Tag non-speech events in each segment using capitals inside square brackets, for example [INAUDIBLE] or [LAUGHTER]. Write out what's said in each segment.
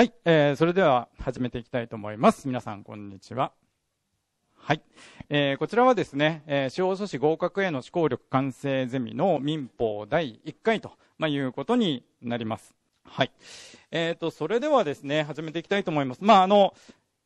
はい、えー、それでは始めていきたいと思います。皆さん、こんにちは。はい。えー、こちらはですね、えー、司法書士合格への思考力完成ゼミの民法第1回と、まあ、いうことになります。はい。えっ、ー、と、それではですね、始めていきたいと思います。まあ、あの、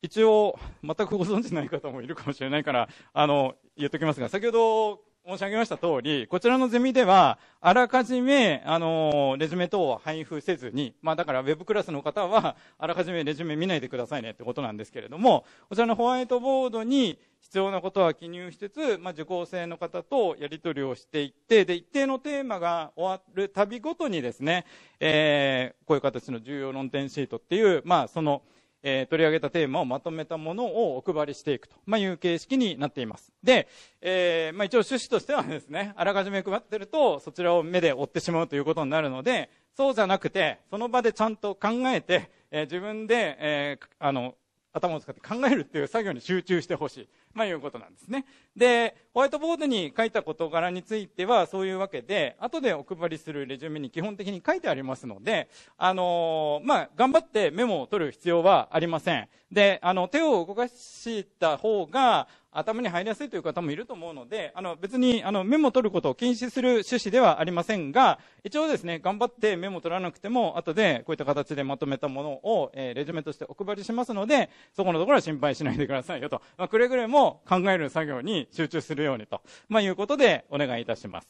一応、全くご存知ない方もいるかもしれないから、あの、言っときますが、先ほど申し上げました通り、こちらのゼミでは、あらかじめ、あの、レジュメ等を配布せずに、まあだから Web クラスの方は、あらかじめレジュメ見ないでくださいねってことなんですけれども、こちらのホワイトボードに必要なことは記入しつつ、まあ受講生の方とやり取りをしていって、で、一定のテーマが終わるたびごとにですね、えー、こういう形の重要論点シートっていう、まあその、えー、取り上げたテーマをまとめたものをお配りしていくと、まあ、いう形式になっています。で、えー、まあ、一応趣旨としてはですね、[LAUGHS] あらかじめ配ってると、そちらを目で追ってしまうということになるので、そうじゃなくて、その場でちゃんと考えて、えー、自分で、えあの、頭を使って考えるっていう作業に集中してほしい。まあいうことなんですね。で、ホワイトボードに書いた事柄についてはそういうわけで、後でお配りするレジュメに基本的に書いてありますので、あのー、まあ、頑張ってメモを取る必要はありません。で、あの、手を動かした方が、頭に入りやすいという方もいると思うので、あの、別に、あの、メモを取ることを禁止する趣旨ではありませんが、一応ですね、頑張ってメモ取らなくても、後でこういった形でまとめたものを、えー、レジュメとしてお配りしますので、そこのところは心配しないでくださいよと。まあ、くれぐれも考える作業に集中するようにと、まあ、いうことでお願いいたします。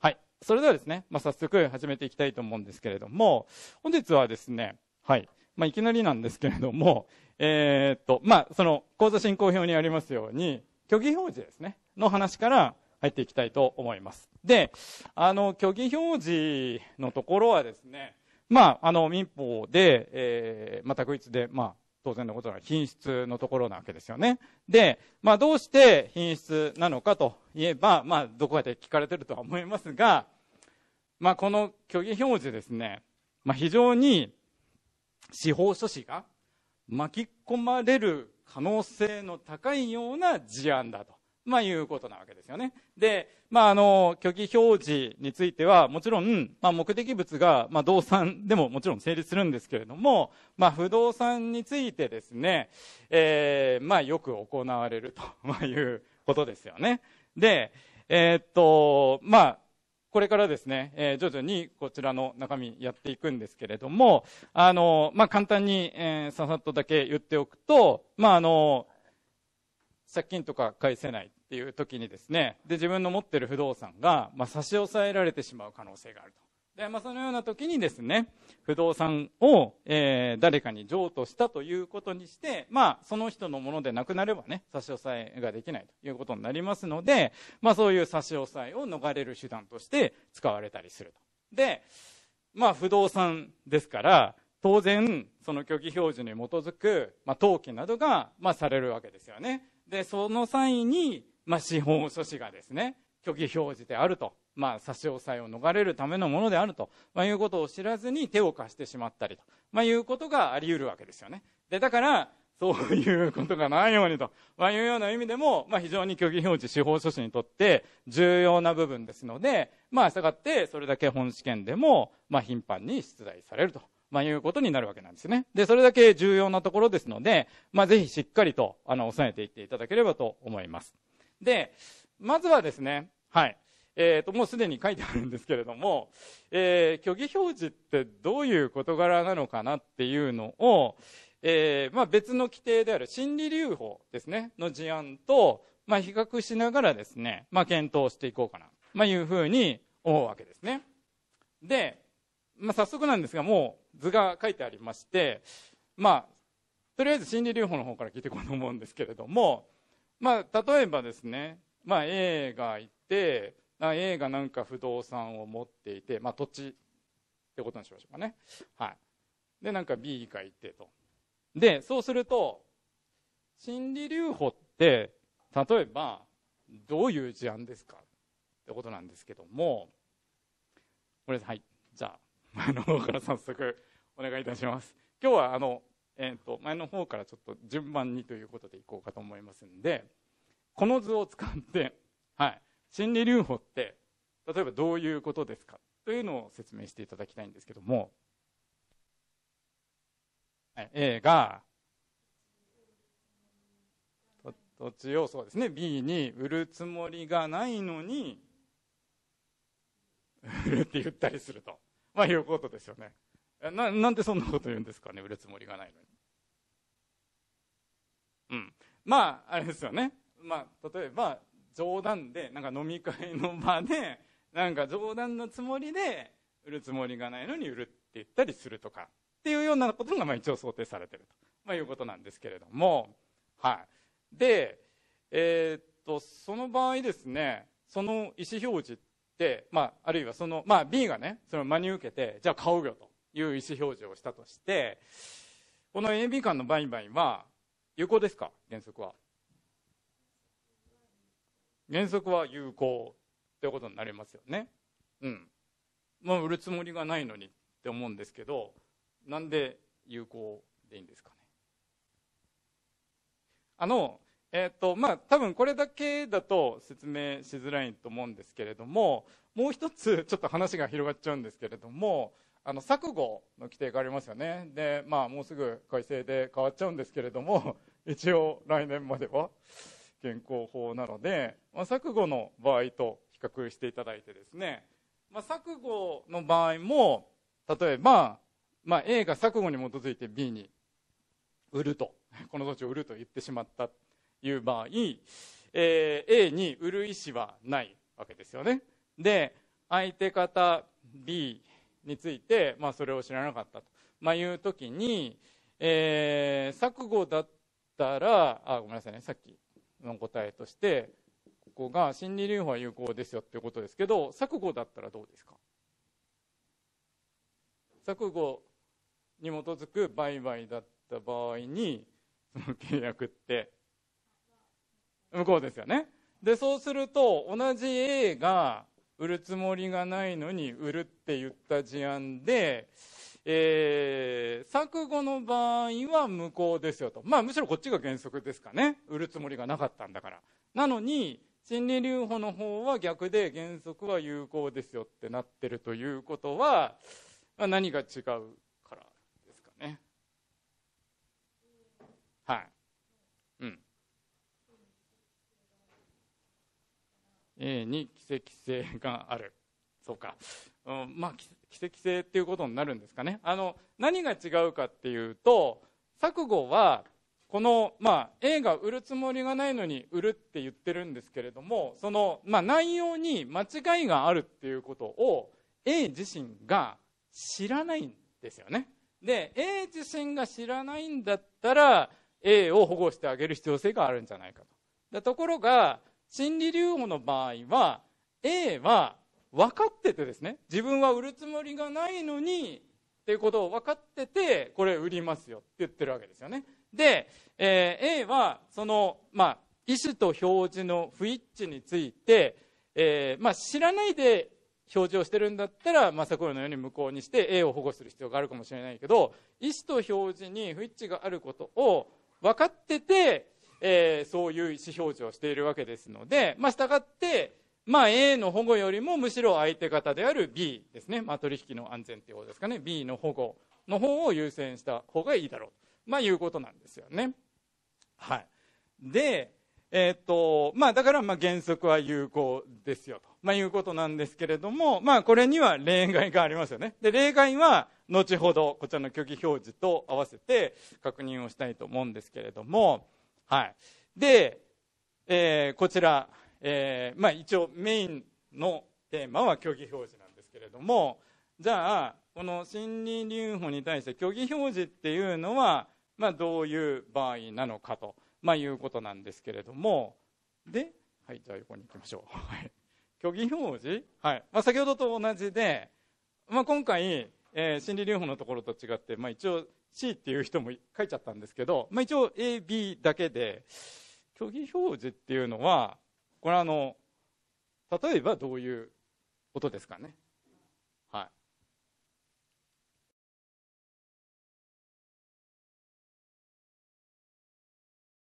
はい。それではですね、まあ、早速始めていきたいと思うんですけれども、本日はですね、はい。まあ、いきなりなんですけれども、[LAUGHS] えー、っと、まあ、その、講座進行表にありますように、虚偽表示ですね、の話から入っていきたいと思います。で、あの、虚偽表示のところはですね、まあ、あの、民法で、えー、まあ、択一で、まあ、当然のことなら品質のところなわけですよね。で、まあ、どうして品質なのかといえば、まあ、どこかで聞かれてるとは思いますが、まあ、この虚偽表示ですね、まあ、非常に司法書士が巻き込まれる可能性の高いような事案だと。まあ、いうことなわけですよね。で、まあ、あの、虚偽表示については、もちろん、まあ、目的物が、まあ、動産でももちろん成立するんですけれども、まあ、不動産についてですね、えー、まあ、よく行われると、[LAUGHS] まあ、いうことですよね。で、えー、っと、まあ、これからですね、えー、徐々にこちらの中身やっていくんですけれども、あの、まあ、簡単に、えー、ささっとだけ言っておくと、まあ、あの、借金とか返せないっていう時にですね、で、自分の持ってる不動産が、まあ、差し押さえられてしまう可能性があると。で、まあ、そのような時にですね、不動産を、えー、誰かに譲渡したということにして、まあ、その人のものでなくなればね、差し押さえができないということになりますので、まあ、そういう差し押さえを逃れる手段として使われたりすると。で、まあ、不動産ですから、当然、その虚偽表示に基づく、まあ、登記などが、まあ、されるわけですよね。で、その際に、まあ、司法書士がですね、虚偽表示であるとまあ、差し押さえを逃れるためのものであると、まあ、いうことを知らずに手を貸してしまったりと、まあ、いうことがあり得るわけですよね。で、だから、そういうことがないようにと、まあ、いうような意味でも、まあ、非常に虚偽表示司法書士にとって重要な部分ですので、まあ、従ってそれだけ本試験でも、まあ、頻繁に出題されると。まあ、いうことになるわけなんですね。で、それだけ重要なところですので、まあ、ぜひしっかりと、あの、抑えていっていただければと思います。で、まずはですね、はい。えーと、もうすでに書いてあるんですけれども、えー、虚偽表示ってどういう事柄なのかなっていうのを、えー、まあ、別の規定である心理留保ですね、の事案と、まあ、比較しながらですね、まあ、検討していこうかな、まいうふうに思うわけですね。で、ま早速なんですが、もう図が書いてありまして、まとりあえず心理留保の方から聞いていこうと思うんですけれども、ま例えばですね、ま A がいて、A がなんか不動産を持っていて、まあ、土地ってことにしましょうかね、はい、でなんか B がいてとでそうすると心理留保って例えばどういう事案ですかってことなんですけどもこれはいじゃあ [LAUGHS] 前の方から早速お願いいたします今日はあの、えーと、と前の方からちょっと順番にということでいこうかと思いますんでこの図を使って心理留保って例えばどういうことですかというのを説明していただきたいんですけども A が土地をそうですね B に売るつもりがないのに売るって言ったりすると、まあ、いうことですよねななんでそんなこと言うんですかね売るつもりがないのにうんまああれですよねまあ例えば冗談でなんか飲み会の場でなんか冗談のつもりで売るつもりがないのに売るって言ったりするとかっていうようなことがまあ一応想定されてると、まあ、いうことなんですけれども、はい、で、えー、っとその場合ですねその意思表示って、まあ、あるいはその、まあ、B がねそれを真に受けてじゃあ買うよという意思表示をしたとしてこの AB 間の売買は有効ですか原則は。原則は有効ということになりますよね。うん。まあ、売るつもりがないのにって思うんですけど、なんで有効でいいんですかね。あの、えっ、ー、と、まあ、多分これだけだと説明しづらいと思うんですけれども、もう一つ [LAUGHS] ちょっと話が広がっちゃうんですけれども、あの、錯誤の規定がありますよね。で、まあ、もうすぐ改正で変わっちゃうんですけれども、[LAUGHS] 一応来年までは。健康法なので、まあ、錯誤の場合と比較していただいてですね、まあ、錯誤の場合も例えば、まあ、A が錯誤に基づいて B に売るとこの土地を売ると言ってしまったという場合、えー、A に売る意思はないわけですよねで相手方 B について、まあ、それを知らなかったと、まあ、いう時に、えー、錯誤だったらあごめんなさいねさっきの答えとしてここが心理留保は有効ですよっていうことですけど錯誤だったらどうですか錯誤に基づく売買だった場合にその契約って向こうですよねでそうすると同じ A が売るつもりがないのに売るって言った事案でえー、錯誤の場合は無効ですよと。まあ、むしろこっちが原則ですかね。売るつもりがなかったんだから。なのに、心理留保の方は逆で原則は有効ですよってなってるということは、まあ、何が違うからですかね。はい。うん。A に奇跡性がある。とか、うん、まあ奇跡性っていうことになるんですかねあの何が違うかっていうと錯誤はこの、まあ、映画売るつもりがないのに売るって言ってるんですけれどもその、まあ、内容に間違いがあるっていうことを A 自身が知らないんですよねで A 自身が知らないんだったら A を保護してあげる必要性があるんじゃないかとでところが心理留保の場合は A は分かっててですね自分は売るつもりがないのにっていうことを分かっててこれ売りますよって言ってるわけですよねで、えー、A はその、まあ、意思と表示の不一致について、えーまあ、知らないで表示をしてるんだったら、まあ、先ほどのように無効にして A を保護する必要があるかもしれないけど意思と表示に不一致があることを分かってて、えー、そういう意思表示をしているわけですので、まあ、従ってまあ、A の保護よりもむしろ相手方である B ですね、まあ、取引の安全っていうことですかね B の保護の方を優先した方がいいだろうまあ、いうことなんですよね。はい、で、えー、っとまあ、だからまあ原則は有効ですよと、まあ、いうことなんですけれども、まあ、これには例外がありますよね。で例外は後ほどこちらの虚偽表示と合わせて確認をしたいと思うんですけれども、はい、で、えー、こちらえー、まあ、一応メインのテーマは虚偽表示なんですけれどもじゃあこの心理留保に対して虚偽表示っていうのは、まあ、どういう場合なのかと、まあ、いうことなんですけれどもで、はい、じゃあ横に行きましょう。[LAUGHS] 虚偽表示、はいまあ、先ほどと同じで、まあ、今回、えー、心理留保のところと違って、まあ、一応 C っていう人も書いちゃったんですけど、まあ、一応 AB だけで虚偽表示っていうのはこれはあの例えばどういうことですかね